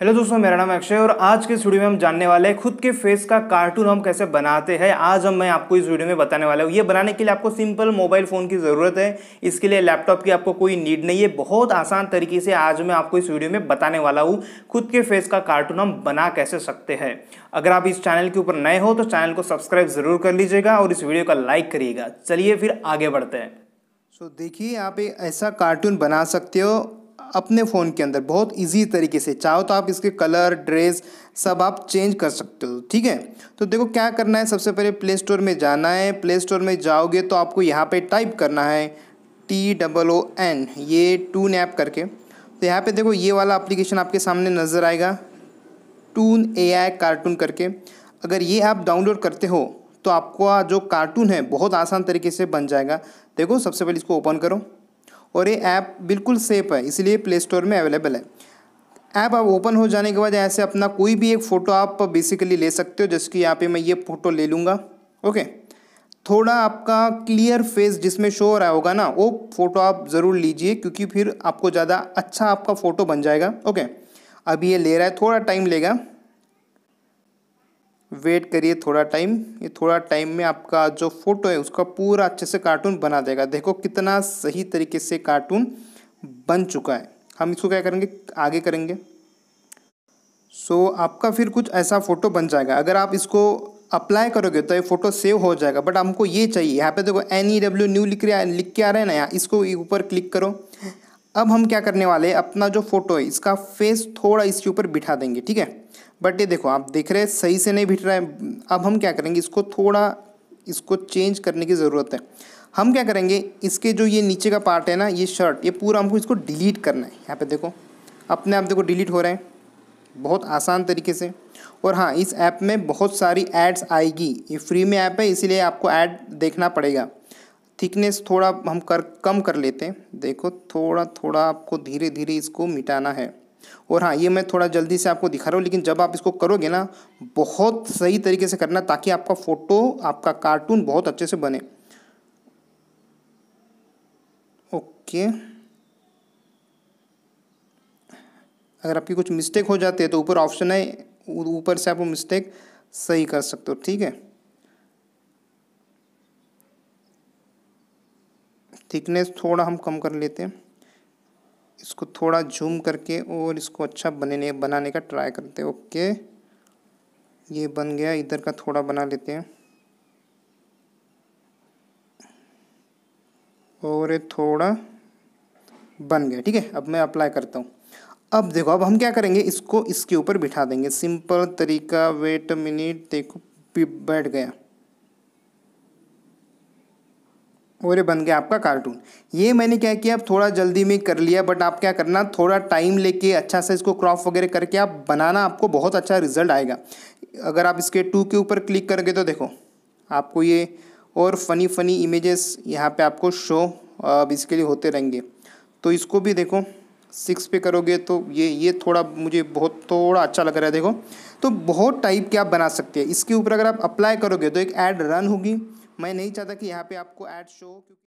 hello दोस्तों मेरा नाम अक्षय और आज के इस वीडियो में हम जानने वाले हैं खुद के फेस का कार्टून हम कैसे बनाते हैं आज हम मैं आपको इस वीडियो में बताने वाला हूँ ये बनाने के लिए आपको सिंपल मोबाइल फ़ोन की ज़रूरत है इसके लिए लैपटॉप की आपको कोई नीड नहीं है बहुत आसान तरीके से आज मैं आपको इस वीडियो में बताने वाला हूँ खुद के फेस का कार्टून हम बना कैसे सकते हैं अगर आप इस चैनल के ऊपर नए हो तो चैनल को सब्सक्राइब ज़रूर कर लीजिएगा और इस वीडियो का लाइक करिएगा चलिए फिर आगे बढ़ते हैं सो देखिए आप एक ऐसा कार्टून बना सकते हो अपने फ़ोन के अंदर बहुत इजी तरीके से चाहो तो आप इसके कलर ड्रेस सब आप चेंज कर सकते हो ठीक है तो देखो क्या करना है सबसे पहले प्ले स्टोर में जाना है प्ले स्टोर में जाओगे तो आपको यहाँ पे टाइप करना है टी डबल ओ एन ये टून ऐप करके तो यहाँ पे देखो ये वाला एप्लीकेशन आपके सामने नज़र आएगा टून ए आई कार्टून करके अगर ये ऐप डाउनलोड करते हो तो आपका जो कार्टून है बहुत आसान तरीके से बन जाएगा देखो सबसे पहले इसको ओपन करो और ये ऐप बिल्कुल सेफ है इसलिए प्ले स्टोर में अवेलेबल है ऐप आप ओपन हो जाने के बाद ऐसे अपना कोई भी एक फ़ोटो आप बेसिकली ले सकते हो जैसे कि यहाँ पे मैं ये फ़ोटो ले लूँगा ओके थोड़ा आपका क्लियर फेस जिसमें शो हो रहा होगा ना वो फ़ोटो आप ज़रूर लीजिए क्योंकि फिर आपको ज़्यादा अच्छा आपका फ़ोटो बन जाएगा ओके अभी ये ले रहा है थोड़ा टाइम लेगा वेट करिए थोड़ा टाइम ये थोड़ा टाइम में आपका जो फोटो है उसका पूरा अच्छे से कार्टून बना देगा देखो कितना सही तरीके से कार्टून बन चुका है हम इसको क्या करेंगे आगे करेंगे सो so, आपका फिर कुछ ऐसा फ़ोटो बन जाएगा अगर आप इसको अप्लाई करोगे तो ये फ़ोटो सेव हो जाएगा बट हमको ये चाहिए यहाँ पे देखो एन ई डब्ल्यू न्यू लिख रहा लिख के आ रहा है ना यहाँ इसको ऊपर क्लिक करो अब हम क्या करने वाले हैं अपना जो फ़ोटो है इसका फेस थोड़ा इसके ऊपर बिठा देंगे ठीक है बट ये देखो आप देख रहे हैं सही से नहीं भिट रहा है अब हम क्या करेंगे इसको थोड़ा इसको चेंज करने की ज़रूरत है हम क्या करेंगे इसके जो ये नीचे का पार्ट है ना ये शर्ट ये पूरा हमको इसको डिलीट करना है यहाँ पे देखो अपने आप देखो डिलीट हो रहे हैं बहुत आसान तरीके से और हाँ इस ऐप में बहुत सारी एड्स आएगी ये फ्री में ऐप है इसीलिए आपको ऐड देखना पड़ेगा थिकनेस थोड़ा हम कर कम कर लेते हैं देखो थोड़ा थोड़ा आपको धीरे धीरे इसको मिटाना है और हाँ ये मैं थोड़ा जल्दी से आपको दिखा रहा हूँ लेकिन जब आप इसको करोगे ना बहुत सही तरीके से करना ताकि आपका फ़ोटो आपका कार्टून बहुत अच्छे से बने ओके अगर आपकी कुछ मिस्टेक हो जाती है तो ऊपर ऑप्शन है ऊपर से आप वो मिस्टेक सही कर सकते हो ठीक है थिकनेस थोड़ा हम कम कर लेते हैं इसको थोड़ा जूम करके और इसको अच्छा बनने बनाने का ट्राई करते हैं ओके ये बन गया इधर का थोड़ा बना लेते हैं और ये थोड़ा बन गया ठीक है अब मैं अप्लाई करता हूँ अब देखो अब हम क्या करेंगे इसको इसके ऊपर बिठा देंगे सिंपल तरीका वेट मिनट देखो बैठ गया और ये बन गया आपका कार्टून ये मैंने क्या किया अब थोड़ा जल्दी में कर लिया बट आप क्या करना थोड़ा टाइम लेके अच्छा से इसको क्रॉप वगैरह करके आप बनाना आपको बहुत अच्छा रिजल्ट आएगा अगर आप इसके टू के ऊपर क्लिक करेंगे तो देखो आपको ये और फनी फनी इमेजेस यहाँ पे आपको शो अब इसके लिए होते रहेंगे तो इसको भी देखो सिक्स पे करोगे तो ये ये थोड़ा मुझे बहुत थोड़ा अच्छा लग रहा है देखो तो बहुत टाइप के आप बना सकते हैं इसके ऊपर अगर आप अप्लाई करोगे तो एक ऐड रन होगी मैं नहीं चाहता कि यहाँ पे आपको ऐड शो क्योंकि